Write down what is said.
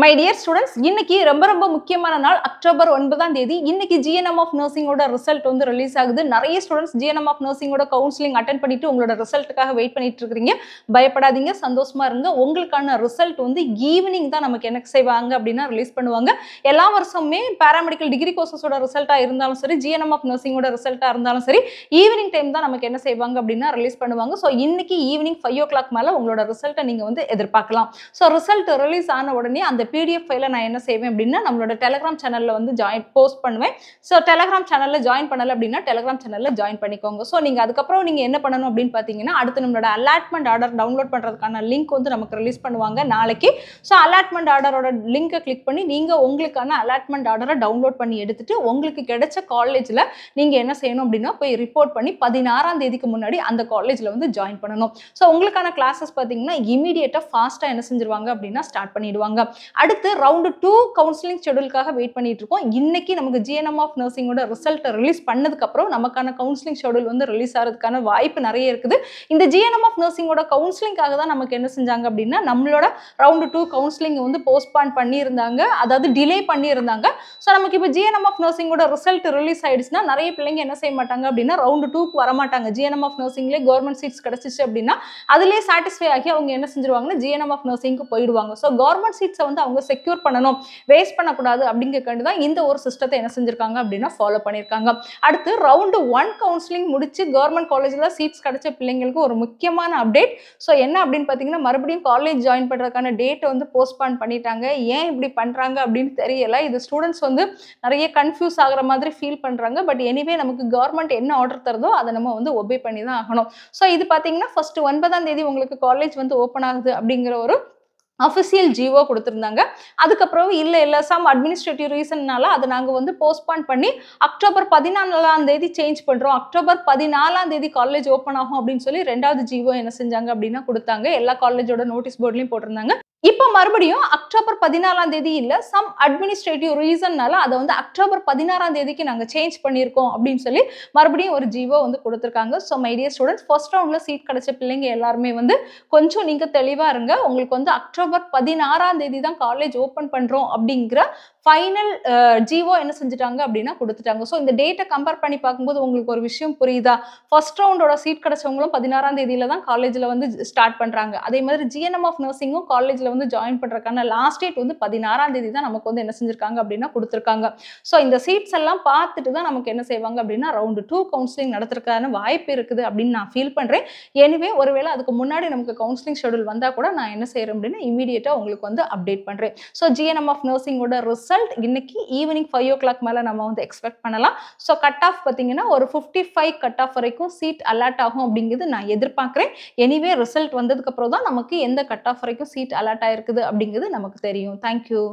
my dear students இன்னைக்கு ரொம்ப ரொம்ப முக்கியமான நாள் அக்டோபர் ஒன்பதாம் தேதி இன்னைக்கு ஜிஎன்எம் ஆஃப் நர்சிங்கோட ரிசல்ட் வந்து ரிலீஸ் ஆகுது நிறைய ஸ்டூடெண்ட்ஸ் ஜிஎன்எம் ஆஃப் நர்சிங்கோட கவுன்சிலிங் அட்டன் பண்ணிட்டு உங்களோட ரிசல்ட்டுக்காக வெயிட் பண்ணிட்டு இருக்கீங்க பயப்படாதீங்க சந்தோஷமா இருங்க உங்களுக்கான ரிசல்ட் வந்து ஈவினிங் தான் நமக்கு என்ன செய்வாங்க அப்படின்னா ரிலீஸ் பண்ணுவாங்க எல்லா வருஷமே பேராமெடிக்கல் டிகிரி கோர்சஸோட ரிசல்ட்டாக இருந்தாலும் சரி ஜிஎன்எம் ஆஃப் நர்சிங்கோட ரிசல்ட்டாக இருந்தாலும் சரி ஈவினிங் டைம் தான் நமக்கு என்ன செய்வாங்க அப்படின்னா ரிலீஸ் பண்ணுவாங்க ஸோ இன்னைக்கு ஈவினிங் ஃபைவ் ஓ கிளாக் மேலே உங்களோட ரிசல்ட்டை நீங்கள் வந்து எதிர்பார்க்கலாம் ஸோ ரிசல்ட் ரிலீஸ் ஆன உடனே அந்த பிடிஎஃப் ஃபைலை நான் என்ன செய்வேன் அப்படின்னா நம்மளோட டெலகிராம் சேனலில் வந்து ஜாயின் போஸ்ட் பண்ணுவேன் ஸோ டெலகிராம் சேனலில் ஜாயின் பண்ணலை அப்படின்னா டெலகிராம் சேனலில் ஜாயின் பண்ணிக்கோங்க ஸோ நீங்கள் அதுக்கப்புறம் நீங்கள் என்ன பண்ணணும் அப்படின்னு பார்த்தீங்கன்னா அடுத்து நம்மளோட அலாட்மெண்ட் ஆர்டர் டவுன்லோட் பண்ணுறதுக்கான லிங்க் வந்து நமக்கு ரிலீஸ் பண்ணுவாங்க நாளைக்கு ஸோ அலாட்மெண்ட் ஆர்டரோட லிங்கை கிளிக் பண்ணி நீங்கள் உங்களுக்கான அலாட்மெண்ட் ஆர்டரை டவுன்லோட் பண்ணி எடுத்துகிட்டு உங்களுக்கு கிடைச்ச காலேஜில் நீங்கள் என்ன செய்யணும் அப்படின்னா போய் ரிப்போர்ட் பண்ணி பதினாறாம் தேதிக்கு முன்னாடி அந்த காலேஜில் வந்து ஜாயின் பண்ணணும் ஸோ உங்களுக்கான கிளாஸஸ் பார்த்தீங்கன்னா இமீடியட்டாக ஃபாஸ்ட்டாக என்ன செஞ்சிருவாங்க அப்படின்னா ஸ்டார்ட் பண்ணிடுவாங்க அடுத்து ரவுண்டு டூ கவுன்சிலிங் ஷெடியூலுக்காக வெயிட் பண்ணிட்டு இருக்கோம் இன்னைக்கு நமக்கு ஜிஎன்எம் ஆஃப் நர்சிங்கோட ரிசல்ட்டை ரிலீஸ் பண்ணதுக்கப்புறம் நமக்கான கவுன்சிலிங் ஷெடியூல் வந்து ரிலீஸ் ஆகிறதுக்கான வாய்ப்பு நிறைய இருக்குது இந்த ஜிஎன்எம் ஆஃப் நர்சிங்கோட கவுன்சிலிங்காக தான் நமக்கு என்ன செஞ்சாங்க அப்படின்னா நம்மளோட ரவுண்டு டூ கவுன்சிலிங் வந்து போஸ்ட்பான் பண்ணியிருந்தாங்க அதாவது டிலே பண்ணியிருந்தாங்க ஸோ நமக்கு இப்போ ஜிஎன்எம் ஆஃப் நர்சிங்கோட ரிசல்ட் ரிலீஸ் ஆயிடுச்சுன்னா நிறைய பிள்ளைங்க என்ன செய்ய மாட்டாங்க அப்படின்னா ரவுண்டு டூக்கு வரமாட்டாங்க ஜிஎன்எம் ஆஃப் நர்சிங்லேயே கவர்மெண்ட் சீட்ஸ் கிடச்சிச்சு அப்படின்னா அதுலேயே சாட்டிஸ்ஃபை ஆகி அவங்க என்ன செஞ்சிருவாங்கன்னா ஜிஎன்எம் ஆஃப் நர்சிங்க்கு போயிடுவாங்க ஸோ கவர்மெண்ட் சீட்ஸை வந்து வந்து அவங்க செக்யூர் பண்ணணும் வேஸ்ட் பண்ணக்கூடாது அப்படிங்கிறது தான் இந்த ஒரு சிஸ்டத்தை என்ன செஞ்சிருக்காங்க அப்படின்னா ஃபாலோ பண்ணியிருக்காங்க அடுத்து ரவுண்டு ஒன் கவுன்சிலிங் முடிச்சு கவர்மெண்ட் காலேஜில் சீட்ஸ் கிடைச்ச பிள்ளைங்களுக்கு ஒரு முக்கியமான அப்டேட் ஸோ என்ன அப்படின்னு பார்த்தீங்கன்னா மறுபடியும் காலேஜ் ஜாயின் பண்ணுறதுக்கான டேட்டை வந்து போஸ்ட்பான் பண்ணிட்டாங்க ஏன் இப்படி பண்ணுறாங்க அப்படின்னு தெரியல இது ஸ்டூடெண்ட்ஸ் வந்து நிறைய கன்ஃபியூஸ் ஆகிற மாதிரி ஃபீல் பண்ணுறாங்க பட் எனிவே நமக்கு கவர்மெண்ட் என்ன ஆர்டர் தருதோ அதை நம்ம வந்து ஒபே பண்ணி தான் ஆகணும் ஸோ இது பார்த்தீங்கன்னா ஃபஸ்ட்டு ஒன்பதாம் தேதி உங்களுக்கு காலேஜ் வந்து ஓப்பன் ஆகுது அப்படிங்கிற ஒரு அஃபிஷியல் ஜீவோ கொடுத்துருந்தாங்க அதுக்கப்புறம் இல்லை இல்லை சம் அட்மினிஸ்ட்ரேட்டிவ் ரீசன்னால அதை நாங்கள் வந்து போஸ்ட்பான் பண்ணி அக்டோபர் பதினாலாம் தேதி சேஞ்ச் பண்ணுறோம் அக்டோபர் பதினாலாம் தேதி காலேஜ் ஓப்பன் ஆகும் அப்படின்னு சொல்லி ரெண்டாவது ஜீவோ என்ன செஞ்சாங்க அப்படின்னா கொடுத்தாங்க எல்லா காலேஜோட நோட்டீஸ் போர்ட்லேயும் போட்டிருந்தாங்க இப்போ மறுபடியும் அக்டோபர் பதினாலாம் தேதி இல்லை சம் அட்மினிஸ்ட்ரேட்டிவ் ரீசன்னால அதை வந்து அக்டோபர் பதினாறாம் தேதிக்கு நாங்கள் சேஞ்ச் பண்ணியிருக்கோம் அப்படின்னு சொல்லி மறுபடியும் ஒரு ஜீவோ வந்து கொடுத்துருக்காங்க ஸோ மைடியர் ஸ்டூடெண்ட்ஸ் ஃபர்ஸ்ட் ரவுண்டில் சீட் கிடைச்ச பிள்ளைங்க எல்லாருமே வந்து கொஞ்சம் நீங்கள் தெளிவாக இருங்க உங்களுக்கு வந்து அக்டோபர் பதினாறாம் தேதி தான் காலேஜ் ஓப்பன் பண்ணுறோம் அப்படிங்கிற ஃபைனல் ஜிஓ uh, என்ன செஞ்சுட்டாங்க அப்படின்னா கொடுத்துட்டாங்க ஸோ இந்த டேட்டை கம்பேர் பண்ணி பார்க்கும்போது உங்களுக்கு ஒரு விஷயம் புரியுதா ஃபர்ஸ்ட் ரவுண்டோட சீட் கிடைச்சவங்களும் பதினாறாம் தேதியில தான் காலேஜில் வந்து ஸ்டார்ட் பண்ணுறாங்க அதே மாதிரி ஜிஎன்எம் ஆஃப் நர்சிங்கும் காலேஜில் வந்து ஜாயின் பண்ணுறக்கான லாஸ்ட் டேட் வந்து பதினாறாம் தேதி தான் நமக்கு வந்து என்ன செஞ்சுருக்காங்க அப்படின்னா கொடுத்துருக்காங்க ஸோ இந்த சீட்ஸ் எல்லாம் பார்த்துட்டு தான் நமக்கு என்ன செய்வாங்க அப்படின்னா ரவுண்டு டூ கவுன்சிலிங் நடத்துறதுக்கான வாய்ப்பு இருக்குது அப்படின்னு நான் ஃபீல் பண்ணுறேன் எனவே ஒருவேளை அதுக்கு முன்னாடி நமக்கு கவுன்சிலிங் ஷெடியூல் வந்தால் கூட நான் என்ன செய்கிறேன் அப்படின்னா இமீடியட்டாக உங்களுக்கு வந்து அப்டேட் பண்ணுறேன் ஸோ ஜிஎன்எம் ஆஃப் நர்சிங்கோட ரிசல்ட் ரிசல்ட் இன்னைக்கு ஈவினிங் ஃபைவ் ஓ கிளாக் மேலே நம்ம வந்து எக்ஸ்பெக்ட் பண்ணலாம் ஸோ கட் ஆஃப் பார்த்தீங்கன்னா ஒரு ஃபிஃப்டி ஃபைவ் கட் ஆஃப் வரைக்கும் சீட் அலாட் ஆகும் அப்படிங்கிறது நான் எதிர்பார்க்குறேன் எனிவே ரிசல்ட் வந்ததுக்கப்புறம் தான் நமக்கு எந்த கட் ஆஃப் வரைக்கும் சீட் அலாட் ஆயிருக்குது அப்படிங்கிறது நமக்கு தெரியும் தேங்க்யூ